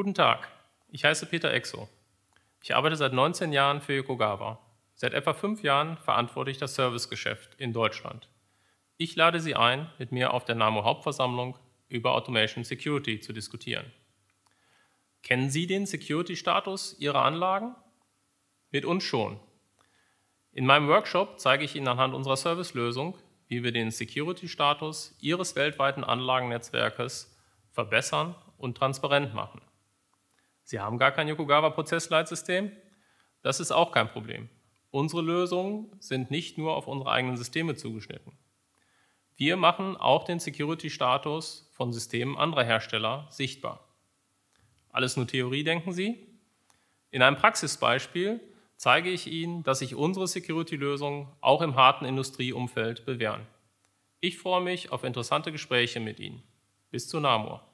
Guten Tag, ich heiße Peter Exo. Ich arbeite seit 19 Jahren für Yokogawa. Seit etwa fünf Jahren verantworte ich das Servicegeschäft in Deutschland. Ich lade Sie ein, mit mir auf der NAMO Hauptversammlung über Automation Security zu diskutieren. Kennen Sie den Security-Status Ihrer Anlagen? Mit uns schon. In meinem Workshop zeige ich Ihnen anhand unserer Servicelösung, wie wir den Security-Status Ihres weltweiten Anlagennetzwerkes verbessern und transparent machen. Sie haben gar kein Yokogawa-Prozessleitsystem. Das ist auch kein Problem. Unsere Lösungen sind nicht nur auf unsere eigenen Systeme zugeschnitten. Wir machen auch den Security-Status von Systemen anderer Hersteller sichtbar. Alles nur Theorie, denken Sie? In einem Praxisbeispiel zeige ich Ihnen, dass sich unsere Security-Lösungen auch im harten Industrieumfeld bewähren. Ich freue mich auf interessante Gespräche mit Ihnen. Bis zu Namur.